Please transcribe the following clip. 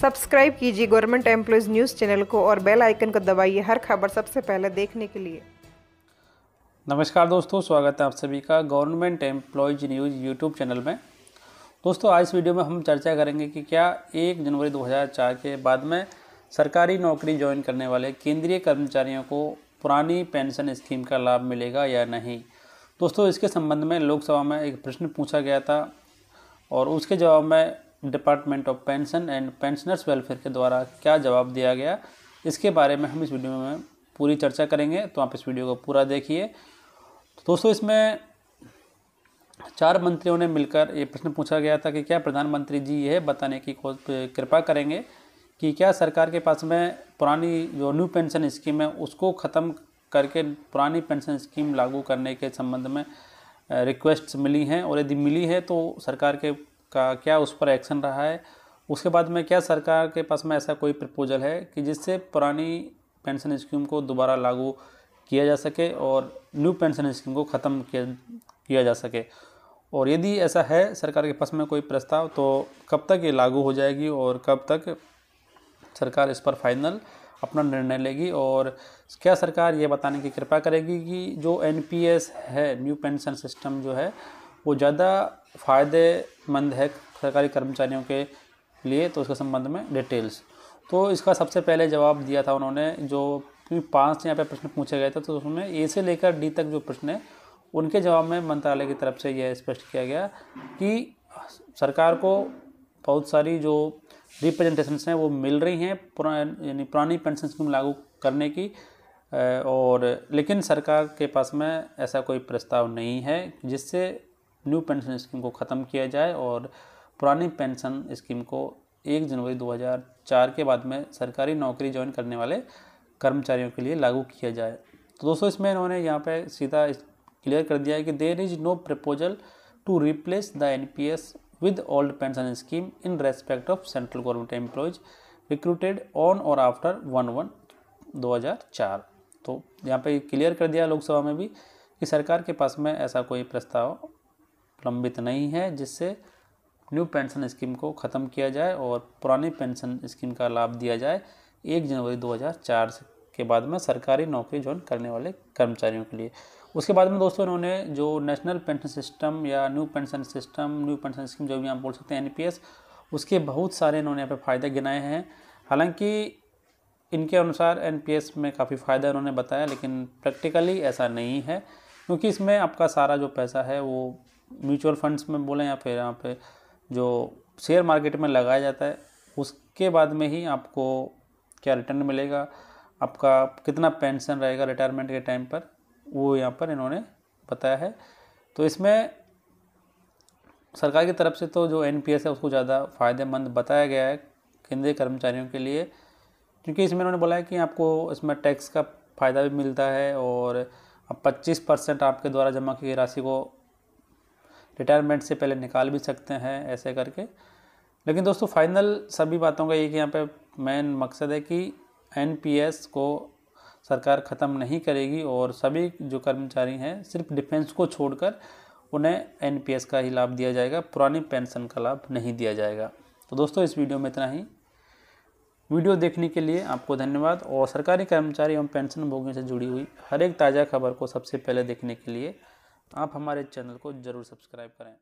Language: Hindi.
सब्सक्राइब कीजिए गवर्नमेंट एम्प्लॉयज़ न्यूज़ चैनल को और बेल आइकन को दबाइए हर खबर सबसे पहले देखने के लिए नमस्कार दोस्तों स्वागत है आप सभी का government employees news YouTube channel में दोस्तों आज इस वीडियो में हम चर्चा करेंगे कि क्या एक जनवरी 2004 के बाद में सरकारी नौकरी ज्वाइन करने वाले केंद्रीय कर्मचारियों को पुरानी पेंशन स्कीम का लाभ मिलेगा या नहीं दोस्तों इसके संबंध में लोकसभा में एक प्रश्न पूछा गया था और उसके जवाब में department of pension and pensioners welfare के द्वारा क्या जवाब दिया गया इसके बारे में हम इस वीडियो में पूरी चर्चा करेंगे तो आप इस वीडियो को पूरा देखिए तो दोस्तों इसमें चार मंत्रियों ने मिलकर ये प्रश्न पूछा गया था कि क्या प्रधानमंत्री जी यह बताने की कृपा करेंगे कि क्या सरकार के पास में पुरानी जो न्यू पेंशन स्कीम है उसको ख़त्म करके पुरानी पेंशन स्कीम लागू करने के संबंध में रिक्वेस्ट मिली हैं और यदि मिली है तो सरकार के का क्या उस पर एक्शन रहा है उसके बाद में क्या सरकार के पास में ऐसा कोई प्रपोजल है कि जिससे पुरानी पेंशन स्कीम को दोबारा लागू किया जा सके और न्यू पेंशन स्कीम को ख़त्म किया किया जा सके और यदि ऐसा है सरकार के पास में कोई प्रस्ताव तो कब तक ये लागू हो जाएगी और कब तक सरकार इस पर फाइनल अपना निर्णय लेगी और क्या सरकार ये बताने की कृपा करेगी कि जो एन है न्यू पेंशन सिस्टम जो है वो ज़्यादा फ़ायदेमंद है सरकारी कर्मचारियों के लिए तो उसके संबंध में डिटेल्स तो इसका सबसे पहले जवाब दिया था उन्होंने जो क्योंकि पाँच यहाँ पे प्रश्न पूछे गए थे तो उसमें ए से लेकर डी तक जो प्रश्न है उनके जवाब में मंत्रालय की तरफ से यह स्पष्ट किया गया कि सरकार को बहुत सारी जो रिप्रेजेंटेशंस हैं वो मिल रही हैं पुरानी यानी पुरानी पेंशन स्कीम लागू करने की और लेकिन सरकार के पास में ऐसा कोई प्रस्ताव नहीं है जिससे न्यू पेंशन स्कीम को ख़त्म किया जाए और पुरानी पेंशन स्कीम को एक जनवरी 2004 के बाद में सरकारी नौकरी ज्वाइन करने वाले कर्मचारियों के लिए लागू किया जाए तो दोस्तों इसमें इन्होंने यहाँ पर सीधा क्लियर कर दिया है कि there is no proposal to replace the N P S with old pension scheme in respect of central government employees recruited on or after one one दो हज़ार चार तो यहाँ पे क्लियर कर दिया लोकसभा में भी कि सरकार के पास में ऐसा कोई प्रस्ताव लंबित नहीं है जिससे न्यू पेंशन स्कीम को ख़त्म किया जाए और पुरानी पेंशन स्कीम का लाभ दिया जाए एक जनवरी 2004 के बाद में सरकारी नौकरी ज्वाइन करने वाले कर्मचारियों के लिए उसके बाद में दोस्तों इन्होंने जो नेशनल पेंशन सिस्टम या new pension system new pension scheme जो भी आप बोल सकते हैं एन उसके बहुत सारे इन्होंने यहाँ पर फ़ायदे गिनाए हैं हालांकि इनके अनुसार एन में काफ़ी फ़ायदा इन्होंने बताया लेकिन प्रैक्टिकली ऐसा नहीं है क्योंकि इसमें आपका सारा जो पैसा है वो म्यूचुअल फंड्स में बोलें या फिर यहाँ पे जो शेयर मार्केट में लगाया जाता है उसके बाद में ही आपको क्या रिटर्न मिलेगा आपका कितना पेंशन रहेगा रिटायरमेंट के टाइम पर वो यहाँ पर इन्होंने बताया है तो इसमें सरकार की तरफ से तो जो एन है उसको ज़्यादा फ़ायदेमंद बताया गया है केंद्रीय कर्मचारियों के लिए क्योंकि इसमें उन्होंने बोला है कि आपको इसमें टैक्स का फ़ायदा भी मिलता है और पच्चीस परसेंट आपके द्वारा जमा की गई राशि को रिटायरमेंट से पहले निकाल भी सकते हैं ऐसे करके लेकिन दोस्तों फाइनल सभी बातों का ये कि यहाँ पे मेन मकसद है कि एनपीएस को सरकार ख़त्म नहीं करेगी और सभी जो कर्मचारी हैं सिर्फ डिफेंस को छोड़कर उन्हें एनपीएस का ही लाभ दिया जाएगा पुरानी पेंशन का लाभ नहीं दिया जाएगा तो दोस्तों इस वीडियो में इतना ही वीडियो देखने के लिए आपको धन्यवाद और सरकारी कर्मचारी एवं पेंशन भोगियों से जुड़ी हुई हर एक ताज़ा खबर को सबसे पहले देखने के लिए आप हमारे चैनल को ज़रूर सब्सक्राइब करें